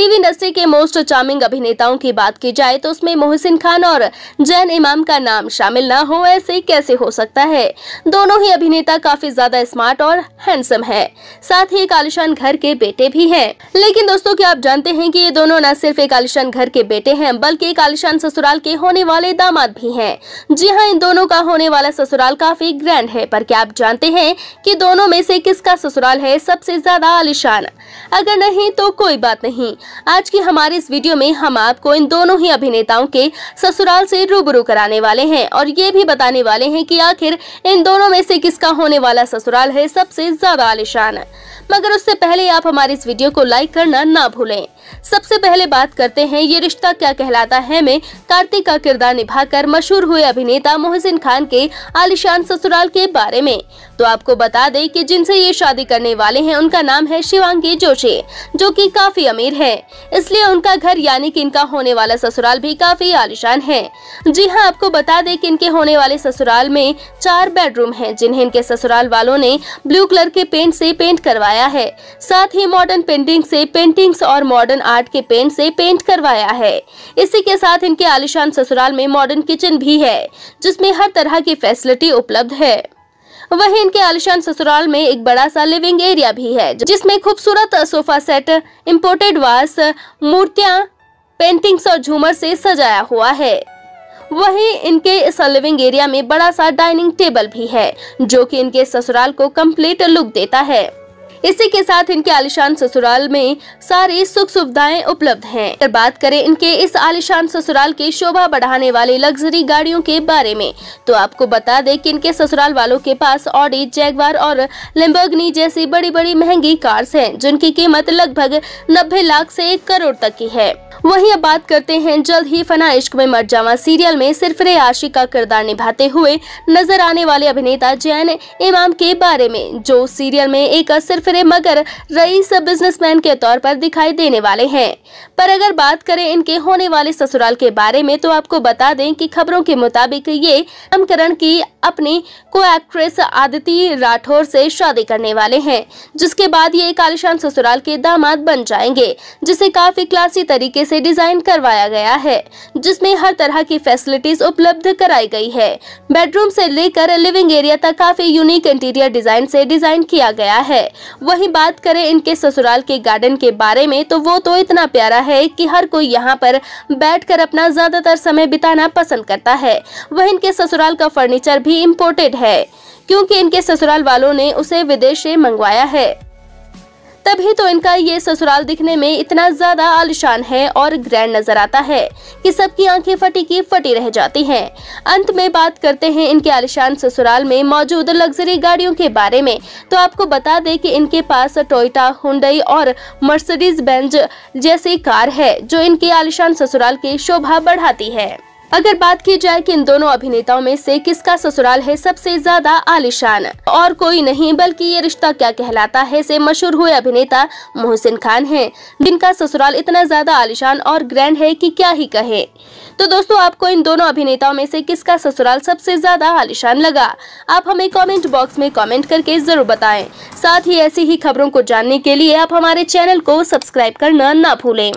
TV industry के most charming अभिनेताओं की बात की जाए तो उसमें मोहसिन खान और जैन इमाम का नाम शामिल ना हो ऐसे कैसे हो सकता है दोनों ही अभिनेता काफी ज्यादा स्मार्ट और हैंडसम है साथ ही एक आलिशान घर के बेटे भी हैं। लेकिन दोस्तों क्या आप जानते हैं कि ये दोनों न सिर्फ एक आलिशान घर के बेटे है बल्कि एक आलिशान ससुराल के होने वाले दामाद भी है जी हाँ इन दोनों का होने वाला ससुराल काफी ग्रैंड है पर क्या आप जानते हैं की दोनों में से किसका ससुराल है सबसे ज्यादा आलिशान अगर नहीं तो कोई बात नहीं आज की हमारे इस वीडियो में हम आपको इन दोनों ही अभिनेताओं के ससुराल से रूबरू कराने वाले हैं और ये भी बताने वाले हैं कि आखिर इन दोनों में से किसका होने वाला ससुराल है सबसे ज्यादा आलिशान मगर उससे पहले आप हमारे इस वीडियो को लाइक करना ना भूलें सबसे पहले बात करते हैं ये रिश्ता क्या कहलाता है में कार्तिक का किरदार निभाकर मशहूर हुए अभिनेता मोहसिन खान के आलिशान ससुराल के बारे में तो आपको बता दें कि जिनसे ये शादी करने वाले हैं उनका नाम है शिवांगी जोशी जो कि काफी अमीर है इसलिए उनका घर यानी कि इनका होने वाला ससुराल भी काफी आलिशान है जी हाँ आपको बता दें कि इनके होने वाले ससुराल में चार बेडरूम हैं जिन्हें इनके ससुराल वालों ने ब्लू कलर के पेंट से पेंट करवाया है साथ ही मॉडर्न पेंटिंग से पेंटिंग्स और मॉडर्न मॉडर्न आर्ट के पेंट से पेंट करवाया है इसी के साथ इनके आलिशान ससुराल में मॉडर्न किचन भी है जिसमें हर तरह की फैसिलिटी उपलब्ध है वहीं इनके आलिशान ससुराल में एक बड़ा सा लिविंग एरिया भी है जिसमें खूबसूरत सोफा सेट इम्पोर्टेड वास मूर्तियाँ पेंटिंग्स और झूमर से सजाया हुआ है वहीं इनके इस लिविंग एरिया में बड़ा सा डाइनिंग टेबल भी है जो कि इनके ससुराल को कंप्लीट लुक देता है इसी के साथ इनके आलिशान ससुराल में सारी सुख सुविधाएं उपलब्ध हैं। अगर बात करें इनके इस आलिशान ससुराल की शोभा बढ़ाने वाली लग्जरी गाड़ियों के बारे में तो आपको बता दें कि इनके ससुराल वालों के पास ऑडी जैगवार और लिम्बर्गनी जैसी बड़ी बड़ी महंगी कार्स हैं जिनकी कीमत लगभग नब्बे लाख से एक करोड़ तक की है वहीं अब बात करते हैं जल्द ही फना इश्क में मर जावा सीरियल में सिर्फ रे आशिक का किरदार निभाते हुए नजर आने वाले अभिनेता जैन इमाम के बारे में जो सीरियल में एक सिर्फ रे मगर रईस बिजनेसमैन के तौर पर दिखाई देने वाले हैं पर अगर बात करें इनके होने वाले ससुराल के बारे में तो आपको बता दें की खबरों के मुताबिक ये नामकरण की अपनी को एक्ट्रेस आदिति राठौर से शादी करने वाले हैं जिसके बाद ये एक आलिशान ससुराल के दामाद बन जाएंगे जिसे काफी क्लासी तरीके से डिजाइन करवाया गया है जिसमें हर तरह की फैसिलिटीज उपलब्ध कराई गई है बेडरूम से लेकर लिविंग एरिया तक काफी यूनिक इंटीरियर डिजाइन से डिजाइन किया गया है वही बात करें इनके ससुराल के गार्डन के बारे में तो वो तो इतना प्यारा है कि हर कोई यहाँ पर बैठ अपना ज्यादातर समय बिताना पसंद करता है वह इनके ससुराल का फर्नीचर भी इम्पोर्टेड है क्योंकि इनके ससुराल वालों ने उसे विदेश से मंगवाया है तभी तो इनका ये ससुराल दिखने में इतना ज्यादा आलिशान है और ग्रैंड नजर आता है कि सबकी आंखें फटी की फटी रह जाती हैं अंत में बात करते हैं इनके आलिशान ससुराल में मौजूद लग्जरी गाड़ियों के बारे में तो आपको बता दें कि इनके पास टोयटा हुडई और मर्सडीज बेंज जैसी कार है जो इनके आलिशान ससुराल की शोभा बढ़ाती है अगर बात की जाए कि इन दोनों अभिनेताओं में से किसका ससुराल है सबसे ज्यादा आलिशान और कोई नहीं बल्कि ये रिश्ता क्या कहलाता है से मशहूर हुए अभिनेता मोहसिन खान हैं जिनका ससुराल इतना ज्यादा आलिशान और ग्रैंड है कि क्या ही कहे तो दोस्तों आपको इन दोनों अभिनेताओं में से किसका ससुराल सबसे ज्यादा आलिशान लगा आप हमें कॉमेंट बॉक्स में कॉमेंट करके जरूर बताए साथ ही ऐसी ही खबरों को जानने के लिए आप हमारे चैनल को सब्सक्राइब करना न भूलें